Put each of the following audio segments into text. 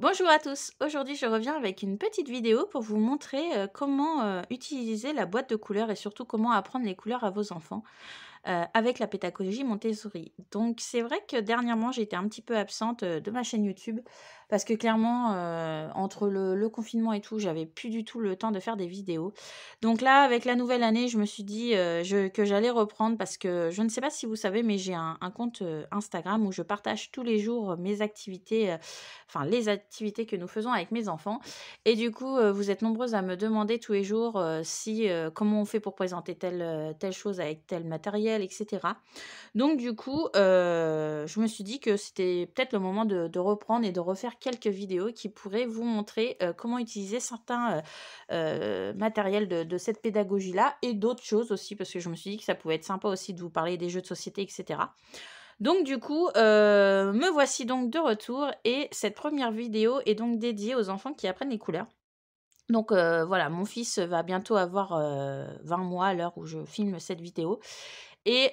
Bonjour à tous, aujourd'hui je reviens avec une petite vidéo pour vous montrer euh, comment euh, utiliser la boîte de couleurs et surtout comment apprendre les couleurs à vos enfants euh, avec la pédagogie Montessori. Donc c'est vrai que dernièrement j'étais un petit peu absente de ma chaîne YouTube parce que clairement, euh, entre le, confinement et tout, j'avais plus du tout le temps de faire des vidéos. Donc là, avec la nouvelle année, je me suis dit euh, que j'allais reprendre parce que je ne sais pas si vous savez, mais j'ai un, compte euh, Instagram où je partage tous les jours mes activités, enfin les activités que nous faisons avec mes enfants. Et du coup, vous êtes nombreuses à me demander tous les jours si comment on fait pour présenter telle, telle chose avec tel matériel, etc. Donc du coup, je me suis dit que c'était peut-être le moment de reprendre et de refaire quelques vidéos qui pourraient vous montrer comment utiliser certains matériels de, cette pédagogie-là et d'autres choses aussi, parce que je me suis dit que ça pouvait être sympa aussi de vous parler des jeux de société, etc. Donc du coup, me voici donc de retour et cette première vidéo est donc dédiée aux enfants qui apprennent les couleurs. Donc voilà, mon fils va bientôt avoir 20 mois à l'heure où je filme cette vidéo. Et,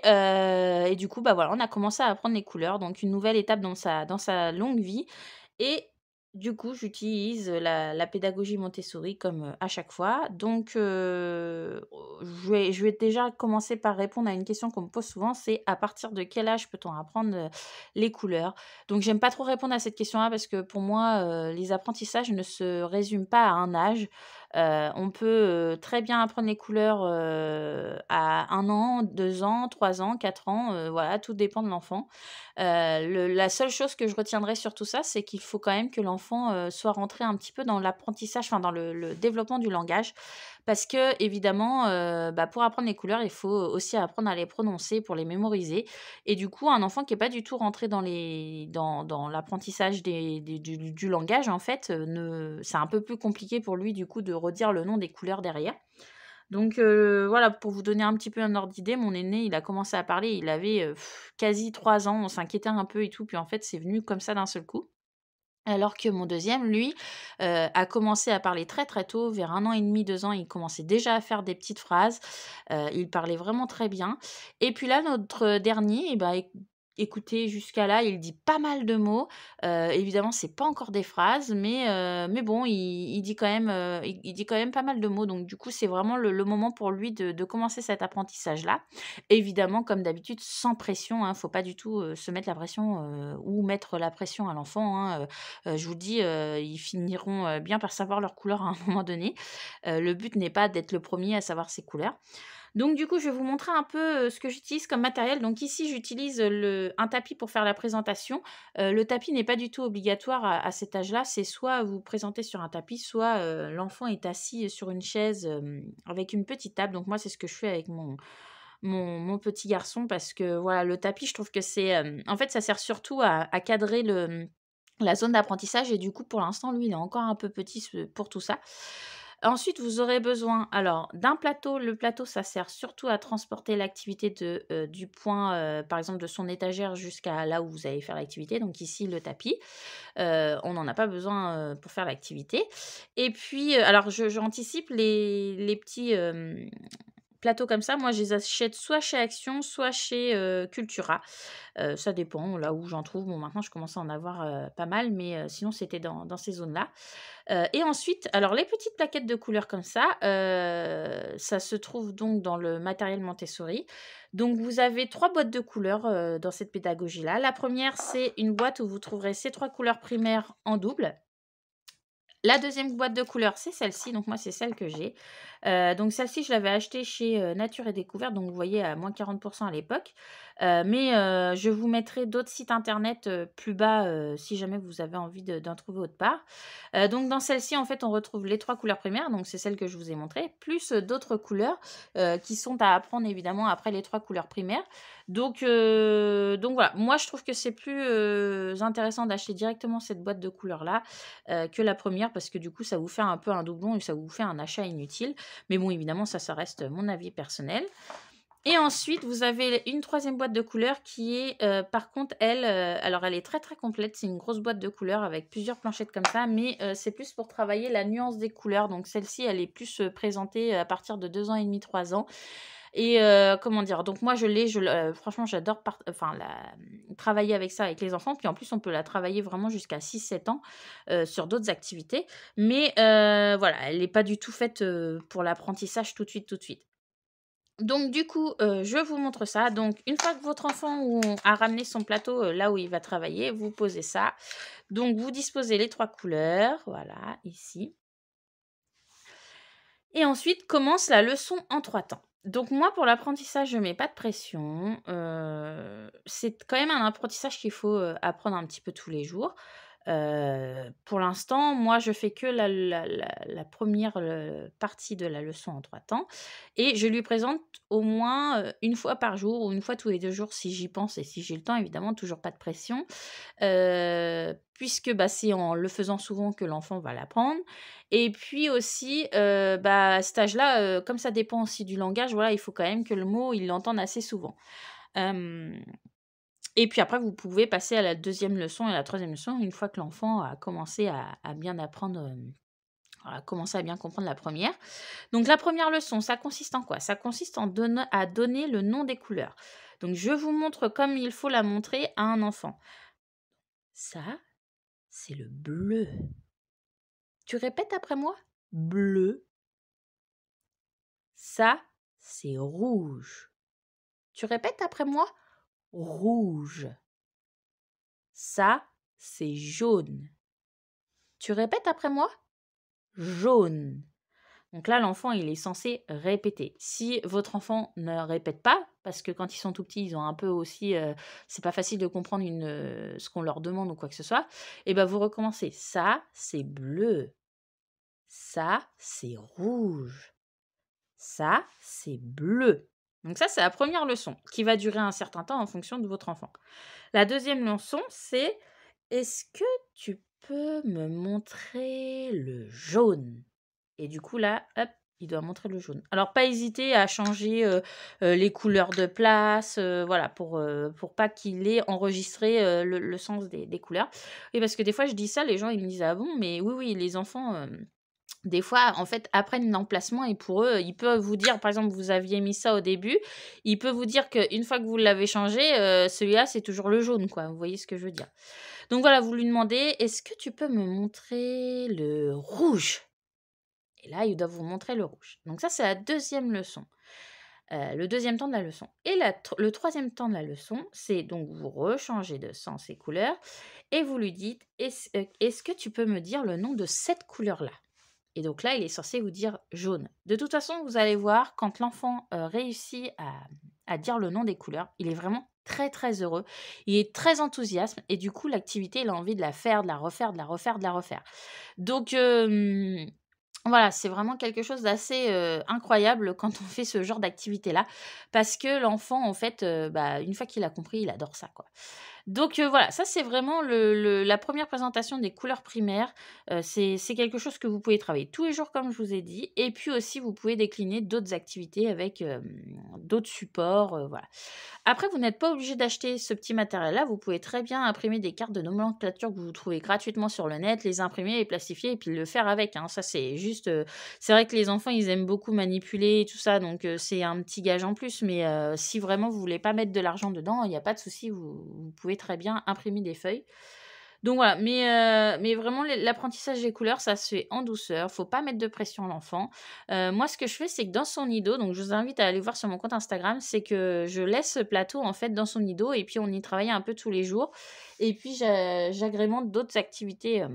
du coup, bah voilà, on a commencé à apprendre les couleurs, donc une nouvelle étape dans sa, dans sa longue vie. Et du coup, j'utilise la la pédagogie Montessori comme, à chaque fois. Donc oh, je vais je vais déjà commencer par répondre à une question qu'on me pose souvent, c'est: «À partir de quel âge peut-on apprendre, les couleurs?» donc j'aime pas trop répondre à cette question-là parce que pour moi, les apprentissages ne se résument pas à un âge. on peut, très bien apprendre les couleurs, à un an, deux ans, trois ans, quatre ans, voilà, tout dépend de l'enfant. la seule chose que je retiendrai sur tout ça, c'est qu'il faut quand même que l'enfant euh, soit rentré un petit peu dans l'apprentissage, enfin dans le, développement du langage, parce que évidemment, euh, bah, pour apprendre les couleurs, il faut aussi apprendre à les prononcer pour les mémoriser. Et du coup, un enfant qui n'est pas du tout rentré dans les dans, l'apprentissage du, langage, en fait, euh, c'est un peu plus compliqué pour lui du coup de redire le nom des couleurs derrière. Donc voilà, pour vous donner un petit peu un ordre d'idée, mon aîné, il a commencé à parler, il avait quasi trois ans, on s'inquiétait un peu et tout, puis en fait, c'est venu comme ça d'un seul coup. Alors que mon deuxième, lui, euh, a commencé à parler très très tôt, vers un an et demi, deux ans, il commençait déjà à faire des petites phrases. Euh, il parlait vraiment très bien. Et puis là, notre dernier, eh ben, écoutez jusqu'à là, il dit pas mal de mots. Évidemment, euh, évidemment, c'est pas encore des phrases, mais, euh, mais bon, il, dit quand même, euh, il, dit quand même pas mal de mots. Donc, du coup, c'est vraiment le, moment pour lui de, commencer cet apprentissage-là. Évidemment, comme d'habitude, sans pression. ne hein. faut pas du tout se mettre la pression ou mettre la pression à l'enfant. Hein. je vous dis, ils finiront bien par savoir leurs couleurs à un moment donné. le but n'est pas d'être le premier à savoir ses couleurs. Donc du coup, je vais vous montrer un peu euh, ce que j'utilise comme matériel. Donc ici, j'utilise euh, un tapis pour faire la présentation. Euh, le tapis n'est pas du tout obligatoire à, cet âge-là. C'est soit vous présentez sur un tapis, soit l'enfant est assis sur une chaise avec une petite table. Donc moi, c'est ce que je fais avec mon, mon, petit garçon parce que voilà, le tapis, je trouve que c'est... en fait, ça sert surtout à, cadrer la zone d'apprentissage et du coup pour l'instant lui il est encore un peu petit pour tout ça. Ensuite, vous aurez besoin alors d'un plateau. Le plateau, ça sert surtout à transporter l'activité euh, du point, euh, par exemple, de son étagère jusqu'à là où vous allez faire l'activité. Donc ici, le tapis. Euh, on n'en a pas besoin pour faire l'activité. Et puis, alors j'anticipe les, les, petits plateaux comme ça, moi je les achète soit chez Action, soit chez Cultura. ça dépend là où j'en trouve. Bon, maintenant je commence à en avoir pas mal, mais sinon c'était dans, dans, ces zones-là. et ensuite, alors les petites plaquettes de couleurs comme ça, ça se trouve donc dans le matériel Montessori. Donc vous avez trois boîtes de couleurs dans cette pédagogie-là. La première, c'est une boîte où vous trouverez ces trois couleurs primaires en double. La deuxième boîte de couleurs, c'est celle-ci. Donc, moi, c'est celle que j'ai. Euh, donc, celle-ci, je l'avais achetée chez euh, Nature et Découverte. Donc, vous voyez, à moins 40% à l'époque. Euh, mais je vous mettrai d'autres sites internet plus bas si jamais vous avez envie d'en trouver autre part. donc, dans celle-ci, en fait, on retrouve les trois couleurs primaires. Donc, c'est celle que je vous ai montrée. Plus d'autres couleurs qui sont à apprendre, évidemment, après les trois couleurs primaires. Donc, donc voilà. Moi, je trouve que c'est plus intéressant d'acheter directement cette boîte de couleurs-là que la première parce que du coup, ça vous fait un peu un doublon et ça vous fait un achat inutile. Mais bon, évidemment, ça, ça reste mon avis personnel. Et ensuite, vous avez une troisième boîte de couleurs qui est, euh, par contre, elle, euh, alors elle est très très complète. C'est une grosse boîte de couleurs avec plusieurs planchettes comme ça, mais euh, c'est plus pour travailler la nuance des couleurs. Donc celle-ci, elle est plus présentée à partir de 2 ans et demi, 3 ans. Et euh, comment dire Donc moi je l'ai, je, euh, franchement j'adore enfin, travailler avec ça avec les enfants. Puis en plus on peut la travailler vraiment jusqu'à 6-7 ans euh, sur d'autres activités. Mais voilà, elle n'est pas du tout faite pour l'apprentissage tout de suite, tout de suite. Donc du coup, je vous montre ça. Donc une fois que votre enfant a ramené son plateau là où il va travailler, vous posez ça. Donc vous disposez les trois couleurs, voilà, ici. Et ensuite commence la leçon en trois temps. Donc moi, pour l'apprentissage, je mets pas de pression. Euh, c'est quand même un apprentissage qu'il faut euh, apprendre un petit peu tous les jours pour l'instant, moi, je fais que la, première partie de la leçon en trois temps et je lui présente au moins une fois par jour ou une fois tous les deux jours si j'y pense et si j'ai le temps, évidemment, toujours pas de pression, puisque bah, c'est en le faisant souvent que l'enfant va l'apprendre. Et puis aussi, bah, à cet âge-là, comme ça dépend aussi du langage, voilà, il faut quand même que le mot, il l'entende assez souvent. Et puis après, vous pouvez passer à la deuxième leçon et à la troisième leçon une fois que l'enfant a commencé à, bien apprendre euh, à bien comprendre la première. Donc la première leçon, ça consiste en quoi Ça consiste en à donner le nom des couleurs. Donc je vous montre comme il faut la montrer à un enfant. Ça, c'est le bleu. Tu répètes après moi Bleu. Ça, c'est rouge. Tu répètes après moi rouge. Ça, c'est jaune. Tu répètes après moi Jaune. Donc là, l'enfant, il est censé répéter. Si votre enfant ne répète pas, parce que quand ils sont tout petits, ils ont un peu aussi, euh, c'est pas facile de comprendre euh, ce qu'on leur demande ou quoi que ce soit, et eh bien vous recommencez. Ça, c'est bleu. Ça, c'est rouge. Ça, c'est bleu. Donc ça, c'est la première leçon qui va durer un certain temps en fonction de votre enfant. La deuxième leçon, c'est est-ce que tu peux me montrer le jaune Et du coup, là, hop, il doit montrer le jaune. Alors, pas hésiter à changer euh, euh, les couleurs de place, euh, voilà, pour, pour pas qu'il ait enregistré le, sens des, couleurs. Et parce que des fois, je dis ça, les gens, ils me disent, ah bon, mais oui, oui, les enfants des fois, en fait, apprennent l'emplacement et pour eux, ils peuvent vous dire, par exemple, vous aviez mis ça au début, il peut vous dire qu'une fois que vous l'avez changé, euh, celui-là, c'est toujours le jaune, quoi. Vous voyez ce que je veux dire. Donc voilà, vous lui demandez, est-ce que tu peux me montrer le rouge Et là, il doit vous montrer le rouge. Donc ça, c'est la deuxième leçon. Euh, le deuxième temps de la leçon. Et le troisième temps de la leçon, c'est donc vous rechangez de sens et couleurs et vous lui dites, est-ce euh, que tu peux me dire le nom de cette couleur-là et donc là, il est censé vous dire jaune. De toute façon, vous allez voir, quand l'enfant euh, réussit à, dire le nom des couleurs, il est vraiment très très heureux. Il est très enthousiaste et du coup l'activité, il a envie de la faire, de la refaire, de la refaire, de la refaire. Donc voilà, c'est vraiment quelque chose d'assez euh, incroyable quand on fait ce genre d'activité là, parce que l'enfant en fait, euh, bah, une fois qu'il a compris, il adore ça quoi. Donc euh, voilà, ça c'est vraiment la première présentation des couleurs primaires. Euh, c'est quelque chose que vous pouvez travailler tous les jours comme je vous ai dit. Et puis aussi vous pouvez décliner d'autres activités avec euh, d'autres supports. voilà. Après vous n'êtes pas obligé d'acheter ce petit matériel-là. Vous pouvez très bien imprimer des cartes de nomenclature que vous trouvez gratuitement sur le net, les imprimer, et plastifier et puis le faire avec. Hein. Ça c'est juste... c'est vrai que les enfants ils aiment beaucoup manipuler et tout ça. Donc c'est un petit gage en plus. Mais si vraiment vous voulez pas mettre de l'argent dedans, il n'y a pas de souci. vous pouvez très bien imprimé des feuilles. Donc voilà, mais, euh, mais vraiment l'apprentissage des couleurs, ça se fait en douceur, faut pas mettre de pression à l'enfant. Euh, moi, ce que je fais, c'est que dans son ido, donc je vous invite à aller voir sur mon compte Instagram, c'est que je laisse ce plateau en fait dans son ido et puis on y travaille un peu tous les jours. Et puis j'agrémente d'autres activités. Euh,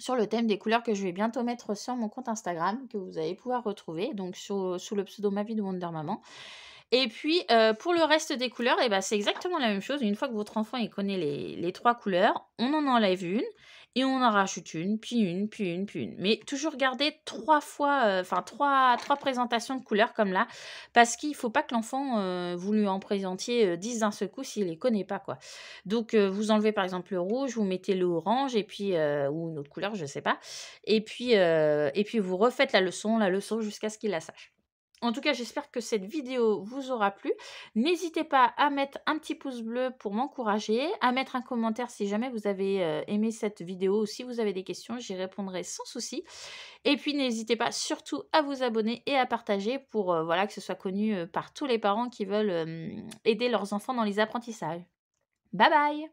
sur le thème des couleurs que je vais bientôt mettre sur mon compte Instagram que vous allez pouvoir retrouver donc sous, sous le pseudo ma vie de Wonder Maman et puis, euh, pour le reste des couleurs, eh ben, c'est exactement la même chose. Une fois que votre enfant il connaît les, trois couleurs, on en enlève une et on en rajoute une, puis une, puis une, puis une. Mais toujours garder trois fois, euh, enfin trois, trois présentations de couleurs comme là, parce qu'il ne faut pas que l'enfant euh, vous lui en présentiez dix d'un seul coup s'il ne les connaît pas. quoi. Donc vous enlevez par exemple le rouge, vous mettez le orange, et puis, ou une autre couleur, je ne sais pas, et puis, et puis vous refaites la leçon, la leçon jusqu'à ce qu'il la sache. En tout cas, j'espère que cette vidéo vous aura plu. N'hésitez pas à mettre un petit pouce bleu pour m'encourager, à mettre un commentaire si jamais vous avez euh, aimé cette vidéo ou si vous avez des questions, j'y répondrai sans souci. Et puis n'hésitez pas surtout à vous abonner et à partager pour euh, voilà que ce soit connu euh, par tous les parents qui veulent aider leurs enfants dans les apprentissages. Bye bye